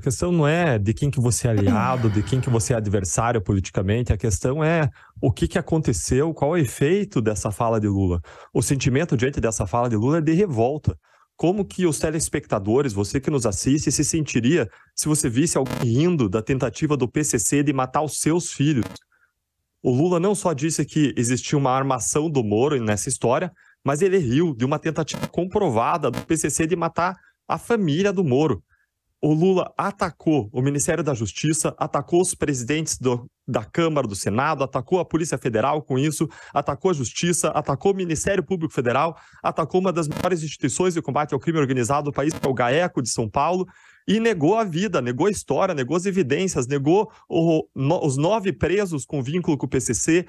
A questão não é de quem que você é aliado, de quem que você é adversário politicamente, a questão é o que, que aconteceu, qual é o efeito dessa fala de Lula. O sentimento diante dessa fala de Lula é de revolta. Como que os telespectadores, você que nos assiste, se sentiria se você visse alguém rindo da tentativa do PCC de matar os seus filhos? O Lula não só disse que existia uma armação do Moro nessa história, mas ele riu de uma tentativa comprovada do PCC de matar a família do Moro o Lula atacou o Ministério da Justiça, atacou os presidentes do, da Câmara, do Senado, atacou a Polícia Federal com isso, atacou a Justiça, atacou o Ministério Público Federal, atacou uma das maiores instituições de combate ao crime organizado do país, que é o GAECO de São Paulo, e negou a vida, negou a história, negou as evidências, negou o, no, os nove presos com vínculo com o PCC,